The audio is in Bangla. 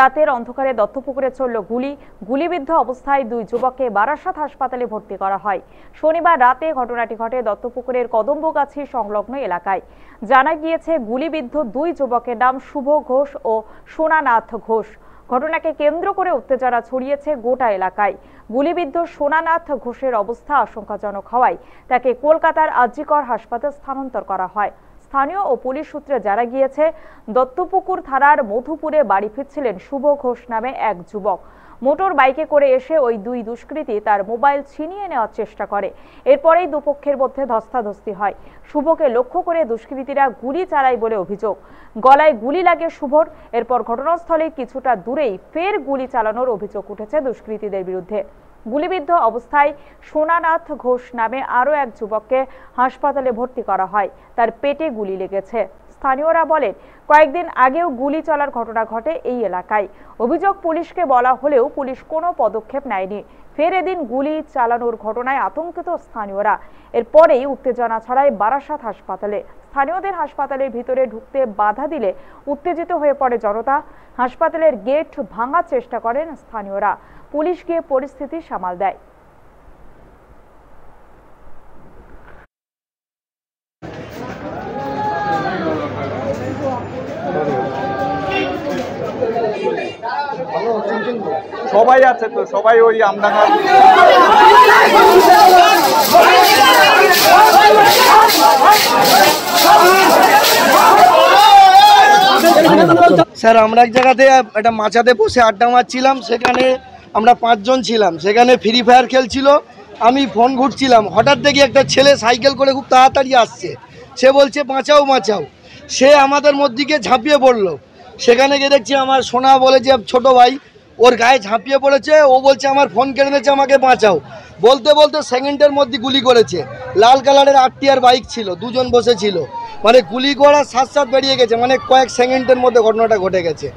রাতের অন্ধকারে দত্তপুকুরে চলল গুলি গুলিবিদ্ধ অবস্থায় দুই যুবককে বারাসাত হাসপাতালে ভর্তি করা হয় শনিবার রাতে ঘটনাটি ঘটে দত্তপুকুরের কদম্বগাছি সংলগ্ন এলাকায় জানা গিয়েছে গুলিবিদ্ধ দুই যুবকের নাম শুভ ঘোষ ও সোনানাথ ঘোষ ঘটনাকে কেন্দ্র করে উত্তেজনা ছড়িয়েছে গোটা এলাকায় গুলিবিদ্ধ সোনানাথ ঘোষের অবস্থা আশঙ্কাজনক হওয়ায় তাকে কলকাতার আজিকর হাসপাতাল স্থানান্তর করা হয় স্থানীয় ও পুলিশ সূত্রে জানা গিয়েছে দত্তপুকুর থানার মধুপুরে বাড়ি ফিরছিলেন শুভ ঘোষ নামে এক যুবক মোটর বাইকে করে এসে ওই দুই দুষ্কৃতী তার মোবাইল ছিনিয়ে নেওয়ার চেষ্টা করে এরপরেই দুপক্ষের মধ্যে ধস্তাধস্তি হয় শুভকে লক্ষ্য করে দুষ্কৃতীরা গুলি চালায় বলে অভিযোগ গলায় গুলি লাগে শুভর এরপর ঘটনাস্থলে কিছুটা দূরেই ফের গুলি চালানোর অভিযোগ উঠেছে দুষ্কৃতীদের বিরুদ্ধে গুলিবিদ্ধ অবস্থায় সোনানাথ ঘোষ নামে আরও এক যুবককে হাসপাতালে ভর্তি করা হয় তার পেটে গুলি লেগেছে স্থানীয়রা বলেন কয়েকদিন আগেও গুলি চলার ঘটনা ঘটে এই এলাকায় অভিযোগ পুলিশকে বলা হলেও পুলিশ কোনো পদক্ষেপ নেয়নি ফের এদিন গুলি চালানোর ঘটনায় আতঙ্কিত স্থানীয়রা এরপরেই উত্তেজনা ছড়ায় বারাসাত হাসপাতালে স্থানীয়দের হাসপাতালের ভিতরে ঢুকতে বাধা দিলে উত্তেজিত হয়ে পড়ে জনতা হাসপাতালের গেট ভাঙার চেষ্টা করেন স্থানীয়রা পুলিশ গিয়ে পরিস্থিতি সামাল দেয় সবাই আছে তো সবাই ওই আমদানা স্যার আমরা এক জায়গাতে একটা মাচাতে বসে আড্ডা মারছিলাম সেখানে আমরা পাঁচজন ছিলাম সেখানে ফ্রি ফায়ার খেলছিল আমি ফোন ঘুরছিলাম হঠাৎ দেখি একটা ছেলে সাইকেল করে খুব তাড়াতাড়ি আসছে সে বলছে বাঁচাও বাঁচাও সে আমাদের মধ্যে ঝাঁপিয়ে পড়লো সেখানে গিয়ে দেখছি আমার সোনা বলে যে ছোট ভাই ওর গায়ে ঝাঁপিয়ে পড়েছে ও বলছে আমার ফোন কেড়ে নিয়েছে আমাকে বাঁচাও বলতে বলতে সেকেন্ডের মধ্যে গুলি করেছে লাল কালারের আটটি আর বাইক ছিল দুজন বসেছিল মানে গুলি করার সাথ সাথ বেরিয়ে গেছে মানে কয়েক সেকেন্ডের মধ্যে ঘটনাটা ঘটে গেছে